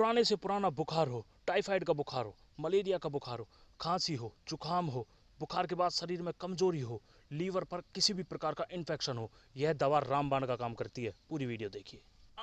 पुराने से पुराना बुखार हो टाइफाइड का बुखार हो मलेरिया का बुखार हो खांसी हो जुकाम हो बुखार के बाद शरीर में कमजोरी हो लीवर पर किसी भी प्रकार का इन्फेक्शन हो यह दवा रामबाण का काम करती है पूरी वीडियो देखिए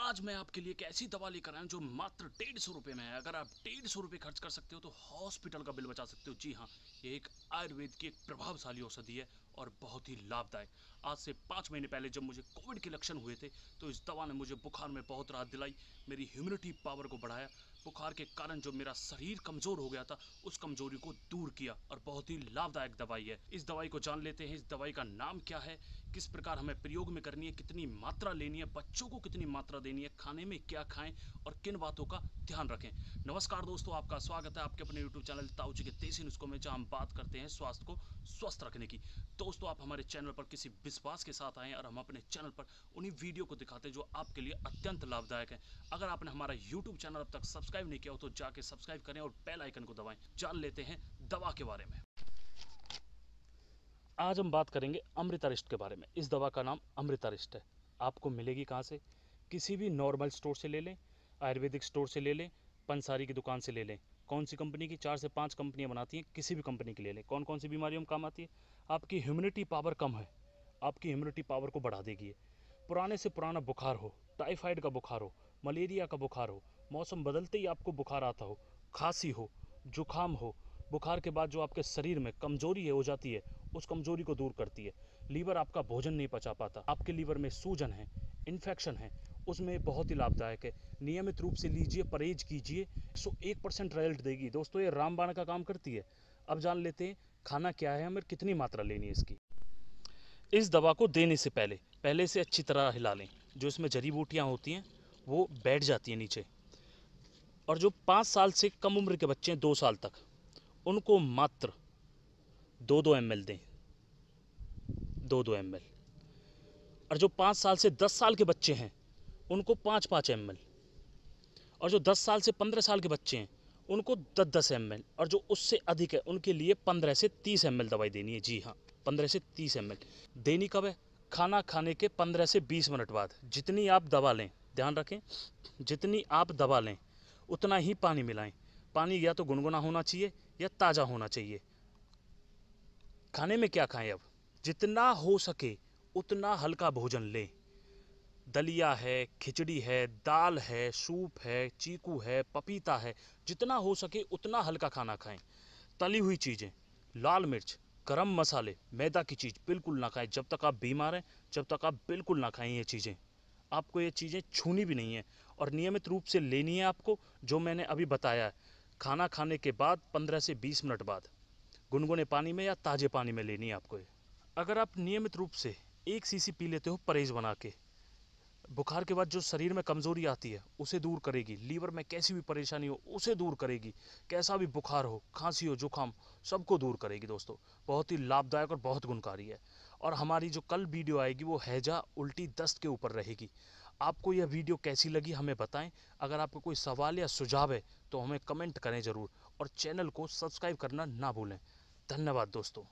आज मैं आपके लिए एक ऐसी दवा लेकर आया जो मात्र डेढ़ सौ रुपये में है अगर आप डेढ़ सौ रुपये खर्च कर सकते हो तो हॉस्पिटल का बिल बचा सकते हो जी हाँ ये एक आयुर्वेद की एक प्रभावशाली औषधि है और बहुत ही लाभदायक आज से पाँच महीने पहले जब मुझे कोविड के लक्षण हुए थे तो इस दवा ने मुझे बुखार में बहुत राहत दिलाई मेरी ह्यूमिनिटी पावर को बढ़ाया बुखार के कारण जो मेरा शरीर कमज़ोर हो गया था उस कमज़ोरी को दूर किया और बहुत ही लाभदायक दवाई है इस दवाई को जान लेते हैं इस दवाई का नाम क्या है किस प्रकार हमें प्रयोग में करनी है कितनी मात्रा लेनी है बच्चों को कितनी मात्रा देनी है खाने में क्या खाएं और किन बातों का ध्यान रखें नमस्कार दोस्तों आपका स्वागत है आपके अपने यूट्यूब चैनल ताऊची के तेजी नुस्खों में जहां हम बात करते हैं स्वास्थ्य को स्वस्थ रखने की दोस्तों आप हमारे चैनल पर किसी विश्वास के साथ आए और हम अपने चैनल पर उन्हीं वीडियो को दिखाते हैं जो आपके लिए अत्यंत लाभदायक है अगर आपने हमारा यूट्यूब चैनल अब तक सब्सक्राइब नहीं किया हो तो जाके सब्सक्राइब करें और बेल आइकन को दबाएं जान लेते हैं दवा के बारे में आज हम बात करेंगे अमृतारिस्ट के बारे में इस दवा का नाम अमृतारिस्ट है आपको मिलेगी कहाँ से किसी भी नॉर्मल स्टोर से ले लें आयुर्वेदिक स्टोर से ले लें पंसारी की दुकान से ले लें कौन सी कंपनी की चार से पाँच कंपनियाँ बनाती हैं किसी भी कंपनी की ले लें कौन कौन सी बीमारियों में काम आती है आपकी ह्यूमिनिटी पावर कम है आपकी ह्यूमिनिटी पावर को बढ़ा देगी पुराने से पुराना बुखार हो टाइफाइड का बुखार हो मलेरिया का बुखार हो मौसम बदलते ही आपको बुखार आता हो खांसी हो जुखाम हो बुखार के बाद जो आपके शरीर में कमजोरी है हो जाती है उस कमजोरी को दूर करती है लीवर आपका भोजन नहीं पचा पाता आपके लीवर में सूजन है इन्फेक्शन है उसमें बहुत ही लाभदायक है नियमित रूप से लीजिए परहेज कीजिए सो एक परसेंट रिजल्ट देगी दोस्तों ये रामबाण का काम करती है अब जान लेते हैं खाना क्या है हमें कितनी मात्रा लेनी है इसकी इस दवा को देने से पहले पहले से अच्छी तरह हिला लें जो इसमें जड़ी बूटियाँ होती हैं वो बैठ जाती हैं नीचे और जो पाँच साल से कम उम्र के बच्चे हैं दो साल तक उनको मात्र दो दो एम दें दो दो एम और जो पाँच साल से दस साल के बच्चे हैं उनको पाँच पाँच एम और जो दस साल से पंद्रह साल के बच्चे हैं उनको दस दस एम और जो उससे अधिक है उनके लिए पंद्रह से तीस एम दवाई देनी है जी हाँ पंद्रह से तीस एम देनी कब है खाना खाने के पंद्रह से बीस मिनट बाद जितनी आप दवा लें ध्यान रखें जितनी आप दवा लें उतना ही पानी मिलाएं पानी या तो गुनगुना होना चाहिए या ताज़ा होना चाहिए खाने में क्या खाएं अब जितना हो सके उतना हल्का भोजन लें दलिया है खिचड़ी है दाल है सूप है चीकू है पपीता है जितना हो सके उतना हल्का खाना खाएं तली हुई चीज़ें लाल मिर्च गरम मसाले मैदा की चीज़ बिल्कुल ना खाएं जब तक आप बीमार हैं जब तक आप बिल्कुल ना खाएं ये चीज़ें आपको ये चीज़ें छूनी भी नहीं है और नियमित रूप से लेनी है आपको जो मैंने अभी बताया है खाना खाने के बाद 15 से 20 मिनट बाद गुनगुने पानी में या ताज़े पानी में लेनी है आपको ये अगर आप नियमित रूप से एक सीसी पी लेते हो परहेज बना के बुखार के बाद जो शरीर में कमज़ोरी आती है उसे दूर करेगी लीवर में कैसी भी परेशानी हो उसे दूर करेगी कैसा भी बुखार हो खांसी हो जुकाम सबको दूर करेगी दोस्तों बहुत ही लाभदायक और बहुत गुणकारी है और हमारी जो कल वीडियो आएगी वो हैजा उल्टी दस्त के ऊपर रहेगी आपको यह वीडियो कैसी लगी हमें बताएं अगर आपको कोई सवाल या सुझाव है तो हमें कमेंट करें ज़रूर और चैनल को सब्सक्राइब करना ना भूलें धन्यवाद दोस्तों